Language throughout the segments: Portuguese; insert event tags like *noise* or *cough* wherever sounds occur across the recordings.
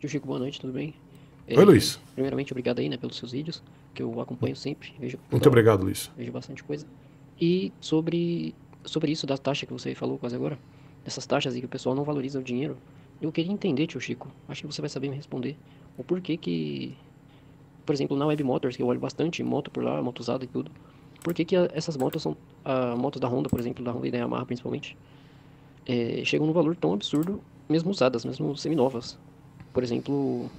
Tio Chico, boa noite, tudo bem? Oi, é, Luiz. Primeiramente, obrigado aí, né, pelos seus vídeos, que eu acompanho sempre. Vejo, Muito obrigado, Luiz. Vejo bastante coisa. E sobre, sobre isso da taxa que você falou quase agora, essas taxas aí que o pessoal não valoriza o dinheiro, eu queria entender, tio Chico, acho que você vai saber me responder, o porquê que, por exemplo, na Web Motors, que eu olho bastante moto por lá, moto usada e tudo, por que, que essas motos são, a, motos da Honda, por exemplo, da Honda e da Yamaha principalmente, é, chegam num valor tão absurdo, mesmo usadas, mesmo seminovas? por exemplo,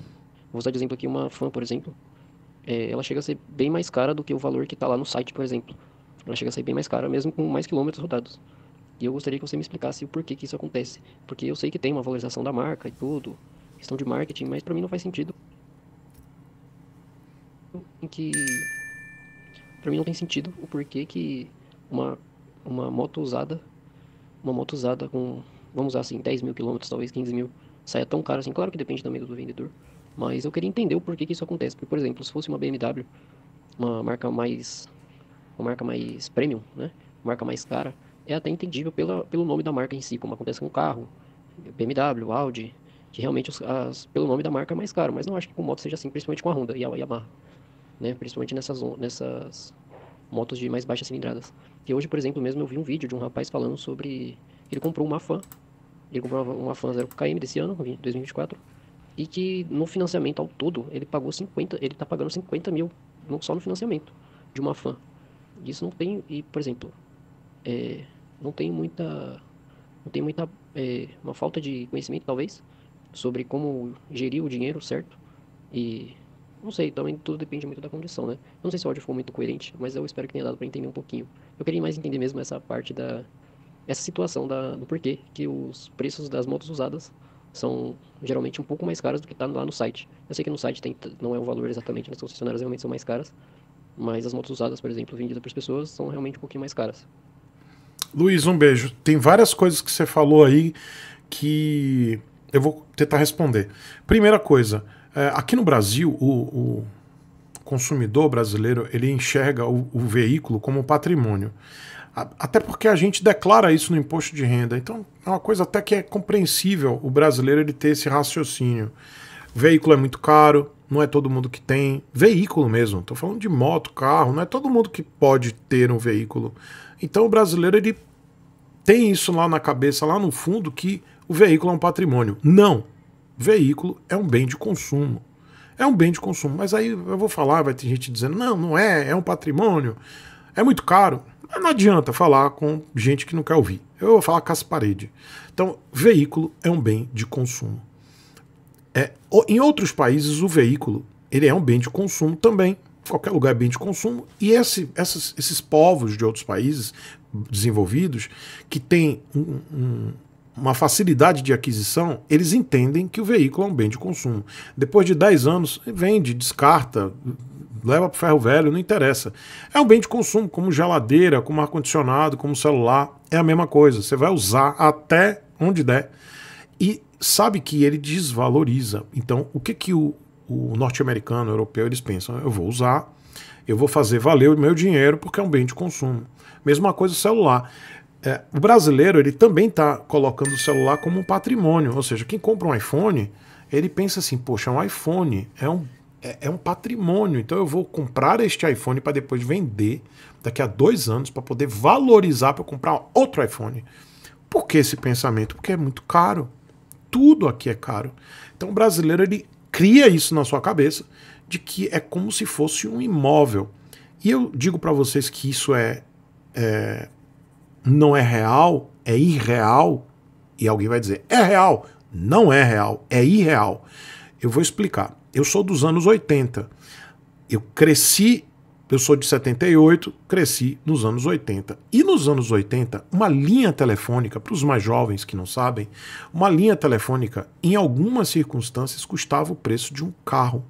vou usar de exemplo aqui uma fã, por exemplo, é, ela chega a ser bem mais cara do que o valor que está lá no site, por exemplo. Ela chega a ser bem mais cara, mesmo com mais quilômetros rodados. E eu gostaria que você me explicasse o porquê que isso acontece. Porque eu sei que tem uma valorização da marca e tudo, questão de marketing, mas para mim não faz sentido. Em que. Para mim não tem sentido o porquê que uma, uma moto usada, uma moto usada com, vamos usar assim, 10 mil quilômetros, talvez 15 mil saia tão caro assim. Claro que depende também do vendedor, mas eu queria entender o porquê que isso acontece. Porque, por exemplo, se fosse uma BMW, uma marca mais uma marca mais premium, né? Uma marca mais cara, é até entendível pela, pelo nome da marca em si, como acontece com o carro, BMW, Audi, que realmente os, as, pelo nome da marca é mais caro, mas não acho que com moto seja assim, principalmente com a Honda e a Yamaha, né? Principalmente nessas nessas motos de mais baixas cilindradas. E hoje, por exemplo, mesmo eu vi um vídeo de um rapaz falando sobre ele comprou uma Fan ele comprou uma, Fan 0KM desse ano, 2024, e que no financiamento ao todo ele pagou 50, ele tá pagando 50 mil não, só no financiamento de uma Fan. Isso não tem, e por exemplo, é, não tem muita, não tem muita, é, uma falta de conhecimento talvez sobre como gerir o dinheiro certo e não sei, também tudo depende muito da condição, né? Eu não sei se o áudio ficou muito coerente, mas eu espero que tenha dado para entender um pouquinho. Eu queria mais entender mesmo essa parte da, essa situação da, do porquê que os preços das motos usadas são geralmente um pouco mais caras do que está lá no site. Eu sei que no site tem, não é o valor exatamente, nas concessionárias realmente são mais caras, mas as motos usadas, por exemplo, vendidas para as pessoas, são realmente um pouquinho mais caras. Luiz, um beijo. Tem várias coisas que você falou aí que eu vou tentar responder. Primeira coisa, é, aqui no Brasil, o, o consumidor brasileiro ele enxerga o, o veículo como patrimônio. Até porque a gente declara isso no imposto de renda. Então, é uma coisa até que é compreensível o brasileiro ele ter esse raciocínio. veículo é muito caro, não é todo mundo que tem. Veículo mesmo, estou falando de moto, carro, não é todo mundo que pode ter um veículo. Então, o brasileiro ele tem isso lá na cabeça, lá no fundo, que o veículo é um patrimônio. Não! Veículo é um bem de consumo. É um bem de consumo. Mas aí eu vou falar, vai ter gente dizendo: não, não é, é um patrimônio, é muito caro. Mas não adianta falar com gente que não quer ouvir. Eu vou falar com as paredes. Então, veículo é um bem de consumo. É, em outros países, o veículo ele é um bem de consumo também. Qualquer lugar é bem de consumo. E esse, essas, esses povos de outros países desenvolvidos que têm um, um, uma facilidade de aquisição, eles entendem que o veículo é um bem de consumo. Depois de 10 anos, vende, descarta, leva para o ferro velho, não interessa. É um bem de consumo, como geladeira, como ar-condicionado, como celular, é a mesma coisa. Você vai usar até onde der. E sabe que ele desvaloriza. Então, o que, que o, o norte-americano, europeu, eles pensam? Eu vou usar, eu vou fazer valer o meu dinheiro porque é um bem de consumo. Mesma coisa o celular é, o brasileiro ele também está colocando o celular como um patrimônio. Ou seja, quem compra um iPhone, ele pensa assim: poxa, um iPhone é um, é, é um patrimônio. Então eu vou comprar este iPhone para depois vender daqui a dois anos para poder valorizar para comprar outro iPhone. Por que esse pensamento? Porque é muito caro. Tudo aqui é caro. Então o brasileiro ele cria isso na sua cabeça de que é como se fosse um imóvel. E eu digo para vocês que isso é, é não é real, é irreal, e alguém vai dizer: é real. Não é real, é irreal. Eu vou explicar. Eu sou dos anos 80. Eu cresci, eu sou de 78, cresci nos anos 80. E nos anos 80, uma linha telefônica, para os mais jovens que não sabem, uma linha telefônica, em algumas circunstâncias, custava o preço de um carro.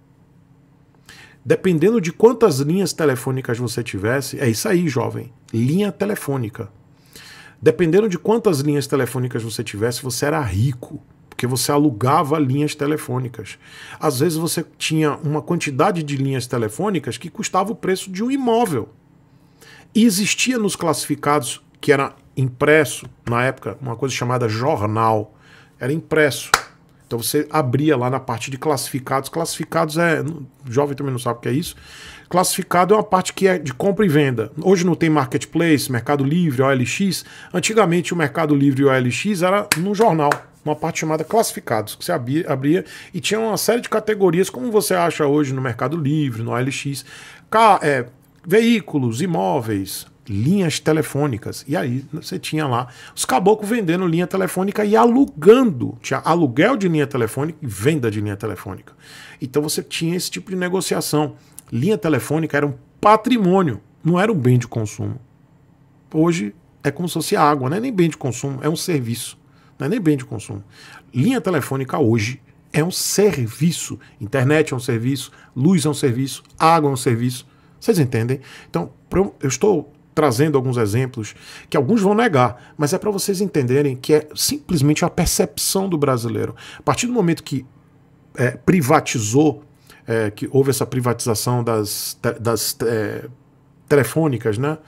Dependendo de quantas linhas telefônicas você tivesse, é isso aí, jovem. Linha telefônica Dependendo de quantas linhas telefônicas você tivesse, você era rico, porque você alugava linhas telefônicas. Às vezes você tinha uma quantidade de linhas telefônicas que custava o preço de um imóvel. E existia nos classificados, que era impresso, na época, uma coisa chamada jornal, era impresso. Então você abria lá na parte de classificados. Classificados é. Jovem também não sabe o que é isso. Classificado é uma parte que é de compra e venda. Hoje não tem marketplace, Mercado Livre, OLX. Antigamente o Mercado Livre e OLX era no jornal uma parte chamada classificados, que você abria, abria, e tinha uma série de categorias, como você acha hoje no Mercado Livre, no OLX, é, veículos, imóveis, linhas telefônicas. E aí você tinha lá os caboclos vendendo linha telefônica e alugando. Tinha aluguel de linha telefônica e venda de linha telefônica. Então você tinha esse tipo de negociação. Linha telefônica era um patrimônio, não era um bem de consumo. Hoje é como se fosse água, não é nem bem de consumo, é um serviço. Não é nem bem de consumo. Linha telefônica hoje é um serviço. Internet é um serviço, luz é um serviço, água é um serviço. Vocês entendem? Então, eu estou trazendo alguns exemplos que alguns vão negar, mas é para vocês entenderem que é simplesmente a percepção do brasileiro. A partir do momento que é, privatizou é, que houve essa privatização das, das é, telefônicas, né?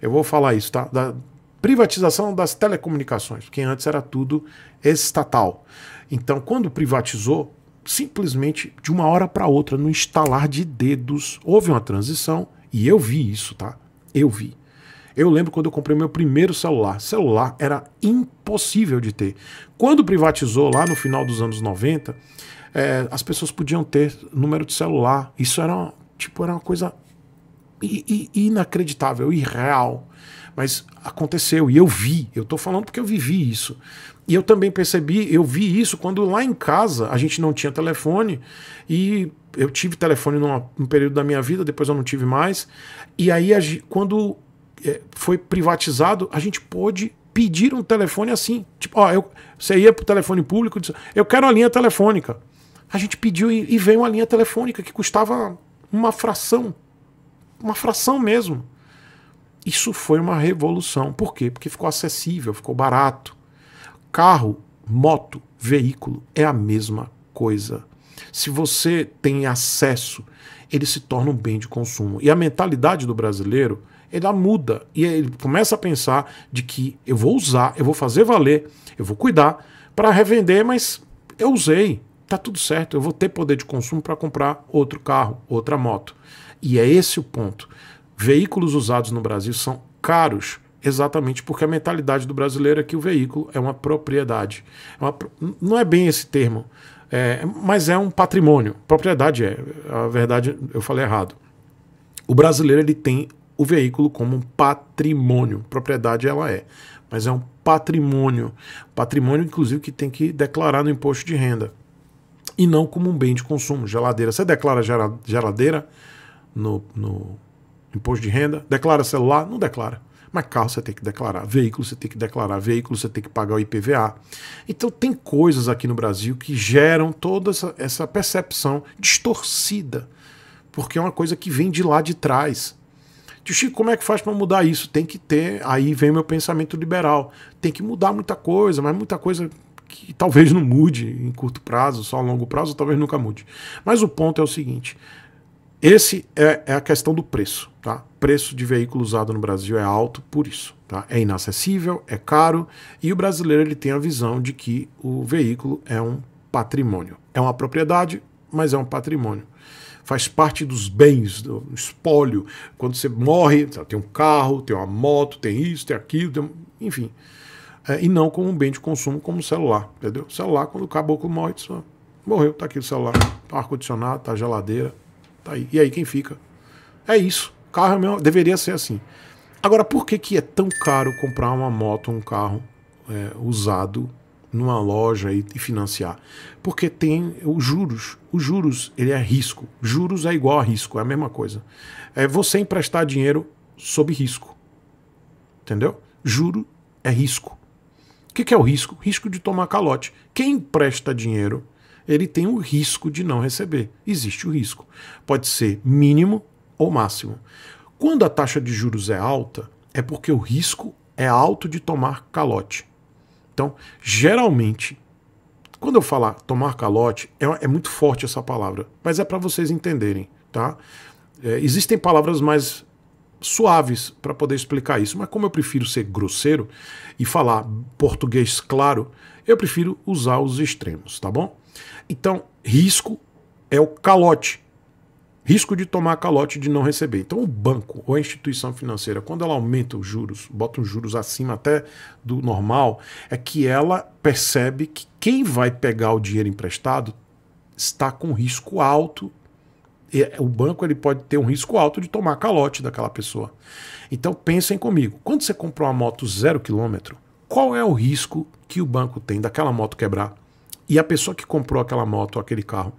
Eu vou falar isso, tá? Da privatização das telecomunicações, porque antes era tudo estatal. Então, quando privatizou, simplesmente de uma hora para outra, no instalar de dedos, houve uma transição e eu vi isso, tá? Eu vi. Eu lembro quando eu comprei meu primeiro celular. Celular era impossível de ter. Quando privatizou lá no final dos anos 90, é, as pessoas podiam ter número de celular. Isso era, tipo, era uma coisa inacreditável, irreal. Mas aconteceu e eu vi, eu estou falando porque eu vivi isso. E eu também percebi, eu vi isso quando lá em casa a gente não tinha telefone e eu tive telefone num período da minha vida, depois eu não tive mais. E aí, quando é, foi privatizado, a gente pôde pedir um telefone assim. Tipo, ó, eu, você ia pro telefone público e disse, eu quero a linha telefônica. A gente pediu e, veio uma linha telefônica que custava uma fração. Uma fração mesmo. Isso foi uma revolução. Por quê? Porque ficou acessível, ficou barato. Carro, moto, veículo é a mesma coisa. Se você tem acesso, ele se torna um bem de consumo. E a mentalidade do brasileiro, ela muda. E ele começa a pensar de que eu vou usar, eu vou fazer valer, eu vou cuidar para revender, mas eu usei tá tudo certo, eu vou ter poder de consumo para comprar outro carro, outra moto. E é esse o ponto. Veículos usados no Brasil são caros, exatamente porque a mentalidade do brasileiro é que o veículo é uma propriedade. É uma, não é bem esse termo, é, mas é um patrimônio. Propriedade é, a verdade eu falei errado. O brasileiro ele tem o veículo como um patrimônio. Propriedade ela é, mas é um patrimônio. Patrimônio, inclusive, que tem que declarar no imposto de renda e não como um bem de consumo. Geladeira. Você declara geladeira no, no imposto de renda? Declara celular? Não declara. Mas carro você tem que declarar, veículo você tem que declarar, veículo você tem que pagar o IPVA. Então tem coisas aqui no Brasil que geram toda essa, essa percepção distorcida, porque é uma coisa que vem de lá de trás. Tio Chico, como é que faz para mudar isso? Tem que ter, aí vem meu pensamento liberal. Tem que mudar muita coisa, mas muita coisa que talvez não mude em curto prazo, só a longo prazo, talvez nunca mude. Mas o ponto é o seguinte: esse é, é, a questão do preço, tá? Preço de veículo usado no Brasil é alto por isso, tá? É inacessível, é caro e o brasileiro ele tem a visão de que o veículo é um patrimônio, é uma propriedade, mas é um patrimônio. Faz parte dos bens, do espólio. Quando você morre, tem um carro, tem uma moto, tem isso, tem aquilo, tem... enfim é, e não como um bem de consumo como o celular, entendeu? celular, quando o caboclo morre, só morreu, tá aqui o celular, tá ar-condicionado, tá geladeira, tá aí. E aí quem fica? É isso. Carro é meu deveria ser assim. Agora, por que, que é tão caro comprar uma moto, um carro é, usado numa loja e, e, financiar? Porque tem os juros. Os juros, ele é risco. Juros é igual a risco, é a mesma coisa. É você emprestar dinheiro sob risco. Entendeu? Juro é risco que, que é o risco? Risco de tomar calote. Quem empresta dinheiro, ele tem o risco de não receber. Existe o risco. Pode ser mínimo ou máximo. Quando a taxa de juros é alta, é porque o risco é alto de tomar calote. Então, geralmente, quando eu falar tomar calote, é, é muito forte essa palavra, mas é para vocês entenderem, tá? É, existem palavras mais suaves para poder explicar isso, mas como eu prefiro ser grosseiro e falar português claro, eu prefiro usar os extremos, tá bom? Então, risco é o calote. Risco de tomar calote de não receber. Então, o banco ou a instituição financeira, quando ela aumenta os juros, bota os juros acima até do normal, é que ela percebe que quem vai pegar o dinheiro emprestado está com risco alto o banco ele pode ter um risco alto de tomar calote daquela pessoa. Então pensem comigo, quando você comprou uma moto zero quilômetro, qual é o risco que o banco tem daquela moto quebrar e a pessoa que comprou aquela moto ou aquele carro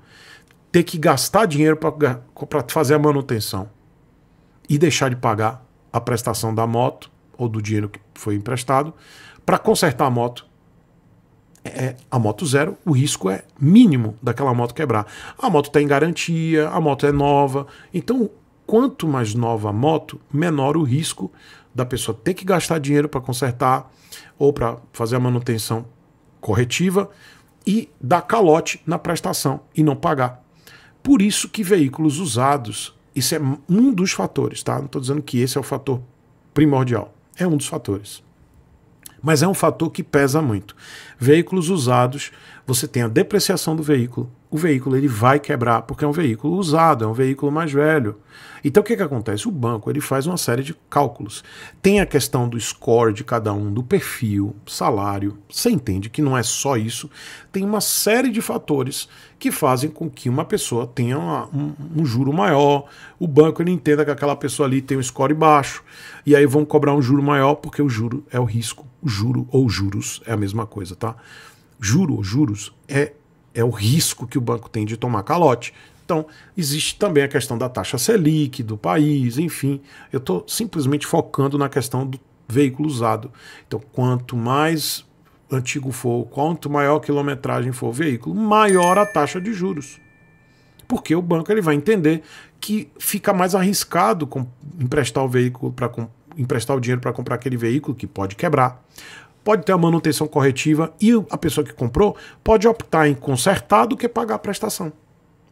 ter que gastar dinheiro para fazer a manutenção e deixar de pagar a prestação da moto ou do dinheiro que foi emprestado para consertar a moto é a moto zero, o risco é mínimo daquela moto quebrar. A moto está em garantia, a moto é nova. Então, quanto mais nova a moto, menor o risco da pessoa ter que gastar dinheiro para consertar ou para fazer a manutenção corretiva e dar calote na prestação e não pagar. Por isso que veículos usados, isso é um dos fatores, tá? Não estou dizendo que esse é o fator primordial, é um dos fatores mas é um fator que pesa muito. Veículos usados, você tem a depreciação do veículo, o veículo ele vai quebrar, porque é um veículo usado, é um veículo mais velho. Então o que, que acontece? O banco ele faz uma série de cálculos. Tem a questão do score de cada um, do perfil, salário. Você entende que não é só isso. Tem uma série de fatores que fazem com que uma pessoa tenha uma, um, um, juro maior. O banco ele entenda que aquela pessoa ali tem um score baixo. E aí vão cobrar um juro maior, porque o juro é o risco. O juro ou juros é a mesma coisa, tá? Juro ou juros é é o risco que o banco tem de tomar calote. Então, existe também a questão da taxa Selic, do país, enfim. Eu estou simplesmente focando na questão do veículo usado. Então, quanto mais antigo for, quanto maior a quilometragem for o veículo, maior a taxa de juros. Porque o banco ele vai entender que fica mais arriscado emprestar o veículo para emprestar o dinheiro para comprar aquele veículo que pode quebrar pode ter a manutenção corretiva e a pessoa que comprou pode optar em consertar do que pagar a prestação.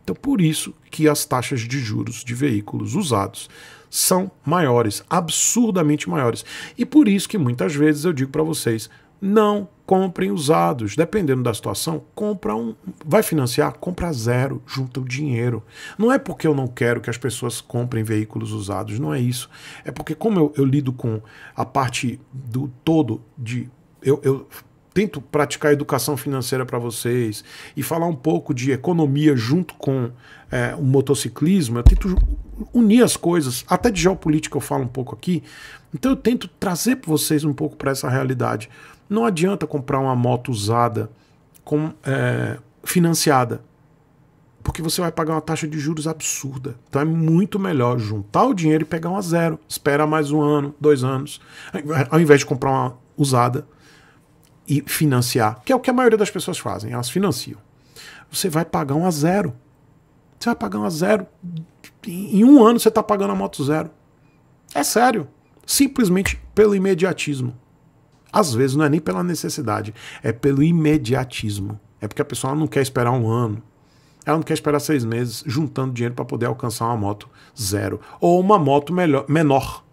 Então, por isso que as taxas de juros de veículos usados são maiores, absurdamente maiores. E por isso que muitas vezes eu digo para vocês, não comprem usados. Dependendo da situação, compra um. Vai financiar? Compra zero, junta o dinheiro. Não é porque eu não quero que as pessoas comprem veículos usados, não é isso. É porque, como eu, eu lido com a parte do todo de eu, eu tento praticar educação financeira para vocês e falar um pouco de economia junto com é, o motociclismo. Eu tento unir as coisas, até de geopolítica eu falo um pouco aqui. Então eu tento trazer para vocês um pouco para essa realidade. Não adianta comprar uma moto usada com, é, financiada, porque você vai pagar uma taxa de juros absurda. Então é muito melhor juntar o dinheiro e pegar uma zero. Espera mais um ano, dois anos, ao invés de comprar uma usada e financiar, que é o que a maioria das pessoas fazem, elas financiam. Você vai pagar um a zero. Você vai pagar um a zero. Em um ano você está pagando a moto zero. É sério. Simplesmente pelo imediatismo. Às vezes não é nem pela necessidade, é pelo imediatismo. É porque a pessoa não quer esperar um ano. Ela não quer esperar seis meses juntando dinheiro para poder alcançar uma moto zero. Ou uma moto melhor, menor.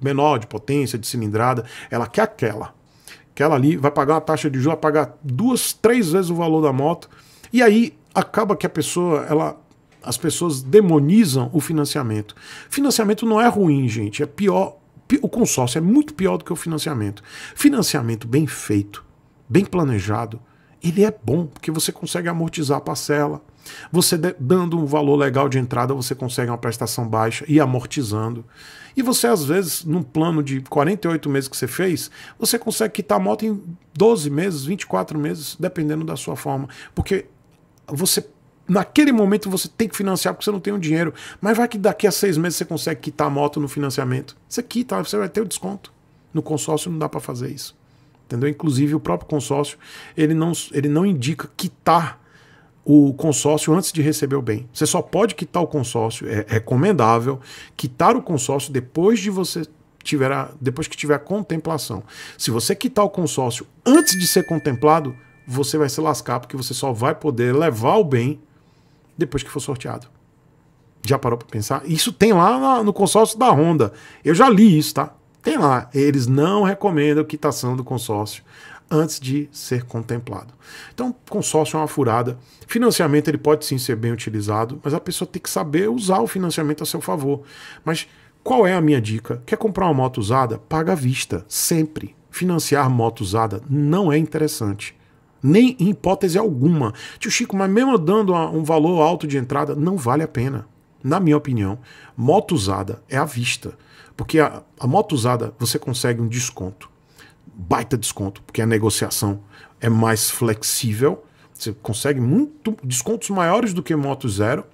Menor de potência, de cilindrada. Ela quer aquela. Aquela ali vai pagar uma taxa de juros, vai pagar duas, três vezes o valor da moto. E aí acaba que a pessoa, ela as pessoas demonizam o financiamento. Financiamento não é ruim, gente, é pior. O consórcio é muito pior do que o financiamento. Financiamento bem feito, bem planejado, ele é bom, porque você consegue amortizar a parcela. Você dando um valor legal de entrada, você consegue uma prestação baixa e amortizando. E você, às vezes, num plano de 48 meses que você fez, você consegue quitar a moto em 12 meses, 24 meses, dependendo da sua forma. Porque você naquele momento você tem que financiar porque você não tem o dinheiro. Mas vai que daqui a seis meses você consegue quitar a moto no financiamento. Você quita, você vai ter o desconto. No consórcio não dá para fazer isso. Entendeu? Inclusive o próprio consórcio, ele não, ele não indica quitar o consórcio antes de receber o bem. Você só pode quitar o consórcio, é, é recomendável quitar o consórcio depois de você tiver a, depois que tiver a contemplação. Se você quitar o consórcio antes de ser contemplado, você vai se lascar porque você só vai poder levar o bem depois que for sorteado. Já parou para pensar? Isso tem lá no consórcio da Honda. Eu já li isso, tá? Tem lá, eles não recomendam quitação do consórcio antes de ser contemplado. Então, consórcio é uma furada. Financiamento ele pode sim ser bem utilizado, mas a pessoa tem que saber usar o financiamento a seu favor. Mas qual é a minha dica? Quer comprar uma moto usada? Paga à vista, sempre. Financiar moto usada não é interessante. Nem em hipótese alguma. Tio Chico, mas mesmo dando um valor alto de entrada, não vale a pena. Na minha opinião, moto usada é à vista. Porque a, a moto usada você consegue um desconto, baita desconto, porque a negociação é mais flexível, você consegue muito descontos maiores do que moto zero.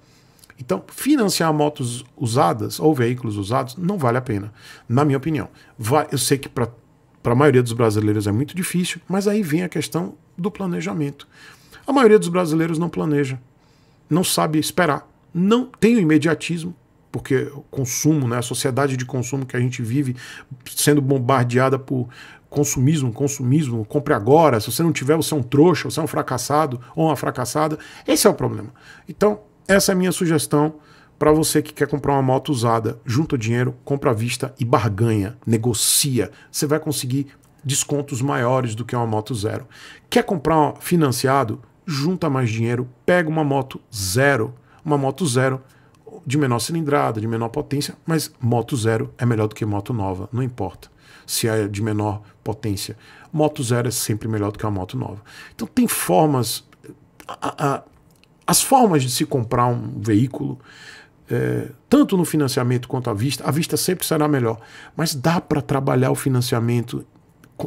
Então, financiar motos usadas ou veículos usados não vale a pena, na minha opinião. Vai, eu sei que para a maioria dos brasileiros é muito difícil, mas aí vem a questão do planejamento. A maioria dos brasileiros não planeja, não sabe esperar, não tem o imediatismo porque o consumo, né, a sociedade de consumo que a gente vive sendo bombardeada por consumismo, consumismo, compre agora, se você não tiver, você é um trouxa, você é um fracassado ou uma fracassada. Esse é o problema. Então, essa é a minha sugestão para você que quer comprar uma moto usada, junta dinheiro, compra à vista e barganha, negocia. Você vai conseguir descontos maiores do que uma moto zero. Quer comprar financiado? Junta mais dinheiro, pega uma moto zero, uma moto zero de menor cilindrada, de menor potência, mas moto zero é melhor do que moto nova, não importa se é de menor potência. Moto zero é sempre melhor do que uma moto nova. Então tem formas, a, a, as formas de se comprar um veículo, é, tanto no financiamento quanto à vista, a vista sempre será melhor, mas dá para trabalhar o financiamento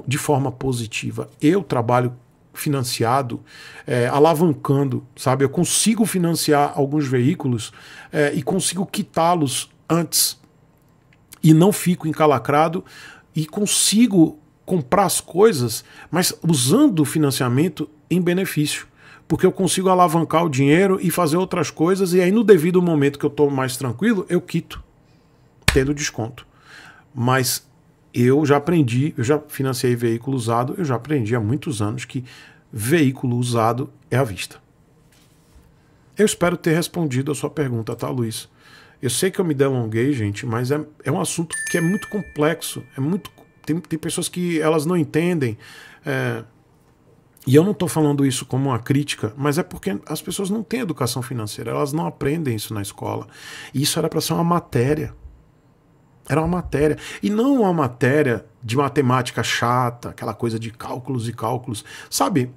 de forma positiva. Eu trabalho financiado, é, alavancando, sabe? Eu consigo financiar alguns veículos é, e consigo quitá-los antes e não fico encalacrado e consigo comprar as coisas, mas usando o financiamento em benefício porque eu consigo alavancar o dinheiro e fazer outras coisas, e aí no devido momento que eu estou mais tranquilo, eu quito, tendo desconto. Mas eu já aprendi, eu já financei veículo usado, eu já aprendi há muitos anos que veículo usado é à vista. Eu espero ter respondido a sua pergunta, tá, Luiz? Eu sei que eu me delonguei, gente, mas é, é um assunto que é muito complexo. É muito tem, tem pessoas que elas não entendem. É, e eu não estou falando isso como uma crítica, mas é porque as pessoas não têm educação financeira, elas não aprendem isso na escola. E isso era para ser uma matéria. Era uma matéria. E não uma matéria de matemática chata, aquela coisa de cálculos e cálculos. Sabe?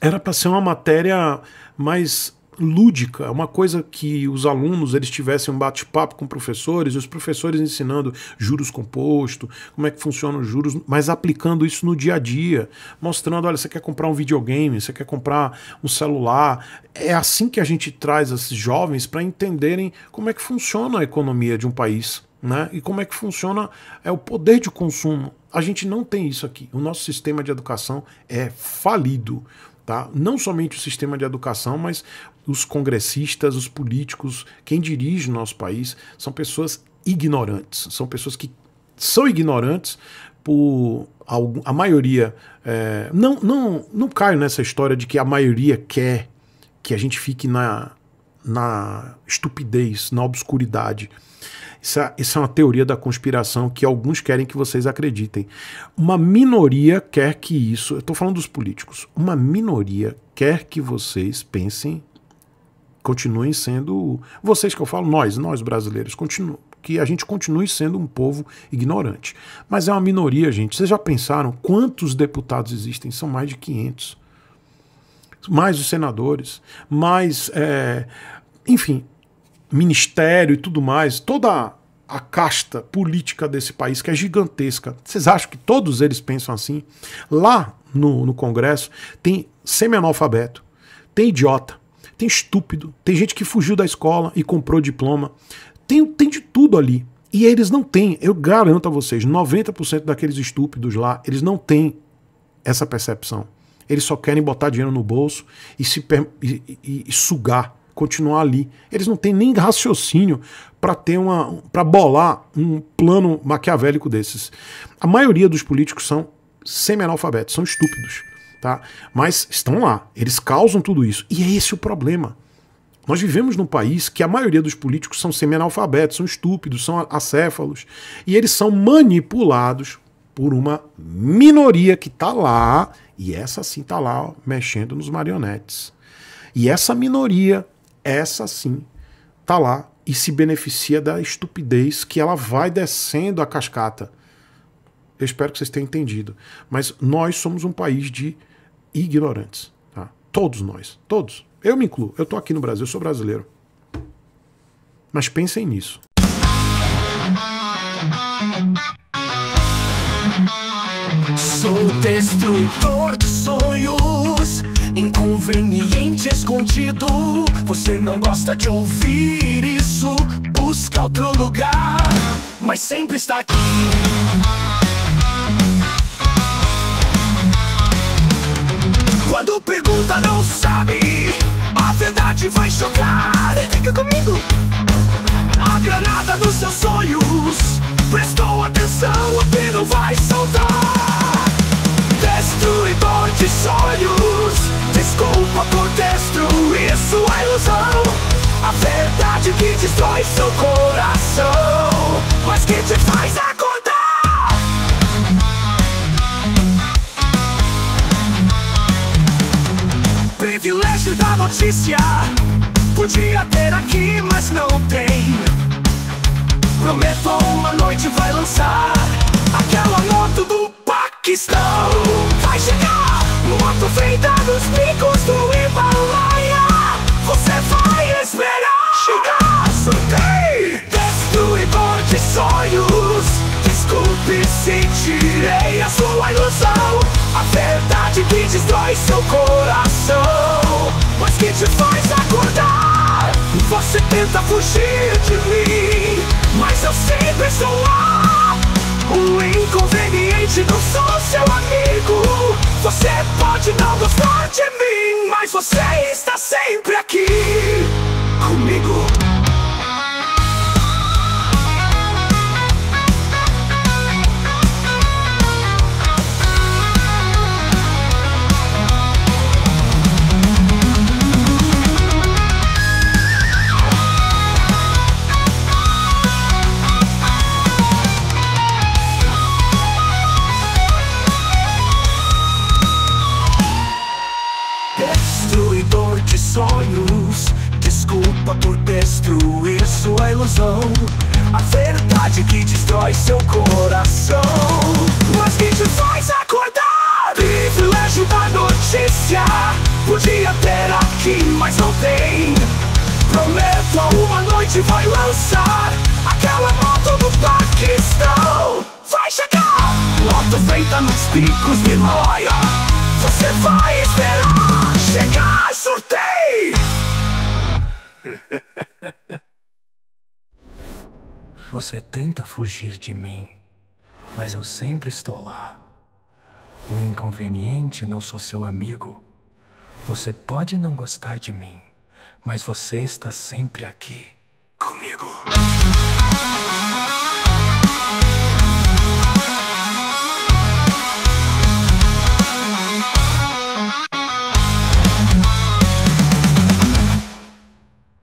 Era para ser uma matéria mais lúdica, é uma coisa que os alunos eles tivessem um bate-papo com professores, e os professores ensinando juros composto, como é que funcionam os juros, mas aplicando isso no dia a dia, mostrando, olha, você quer comprar um videogame, você quer comprar um celular, é assim que a gente traz esses jovens para entenderem como é que funciona a economia de um país. Né? E como é que funciona é o poder de consumo. A gente não tem isso aqui. O nosso sistema de educação é falido. Tá? Não somente o sistema de educação, mas os congressistas, os políticos, quem dirige o nosso país, são pessoas ignorantes. São pessoas que são ignorantes por a maioria. É, não, não, não caio nessa história de que a maioria quer que a gente fique na, na estupidez, na obscuridade. Essa, essa, é, é uma teoria da conspiração que alguns querem que vocês acreditem. Uma minoria quer que isso. Eu estou falando dos políticos. Uma minoria quer que vocês pensem, continuem sendo. Vocês que eu falo, nós, nós brasileiros, continu, que a gente continue sendo um povo ignorante. Mas é uma minoria, gente. Vocês já pensaram quantos deputados existem? São mais de 500. Mais os senadores, mais. É, enfim, ministério e tudo mais, toda a casta política desse país, que é gigantesca. Vocês acham que todos eles pensam assim? Lá no, no Congresso tem semi-analfabeto, tem idiota, tem estúpido, tem gente que fugiu da escola e comprou diploma, tem, tem de tudo ali. E eles não têm, eu garanto a vocês, 90% daqueles estúpidos lá, eles não têm essa percepção. Eles só querem botar dinheiro no bolso e, se, e, e, e sugar continuar ali. Eles não têm nem raciocínio para ter uma para bolar um plano maquiavélico desses. A maioria dos políticos são semi-analfabetos, são estúpidos, tá? Mas estão lá, eles causam tudo isso. E é esse o problema. Nós vivemos num país que a maioria dos políticos são semi-analfabetos, são estúpidos, são acéfalos, e eles são manipulados por uma minoria que está lá, e essa sim está lá ó, mexendo nos marionetes. E essa minoria essa sim tá lá e se beneficia da estupidez que ela vai descendo a cascata. Eu espero que vocês tenham entendido. Mas nós somos um país de ignorantes. Tá? Todos nós. Todos. Eu me incluo. Eu estou aqui no Brasil, eu sou brasileiro. Mas pensem nisso. Sou destruidor de sonhos. Inconveniente escondido Você não gosta de ouvir isso Busca outro lugar Mas sempre está aqui Quando pergunta não sabe A verdade vai chocar Fica comigo A granada dos seus sonhos Prestou atenção, o pino vai saltar Destruidor de sonhos desculpa por destruir sua ilusão A verdade que destrói seu coração Mas que te faz acordar Privilégio da notícia Podia ter aqui, mas não tem Prometo uma noite vai lançar Aquela moto do Paquistão Vai chegar mato feita nos picos do Himalaia Você vai esperar chegar Sortei Destruidor de sonhos Desculpe se tirei a sua ilusão A verdade que destrói seu coração Mas que te faz acordar Você tenta fugir de mim Mas eu sempre estou lá o inconveniente não sou seu amigo Você pode não gostar de mim Mas você está sempre aqui Comigo noite vai lançar Aquela moto do Paquistão Vai chegar Moto feita nos picos de Himalaia Você vai esperar Chegar, surtei *laughs* Você tenta fugir de mim Mas eu sempre estou lá O inconveniente não sou seu amigo Você pode não gostar de mim mas você está sempre aqui comigo.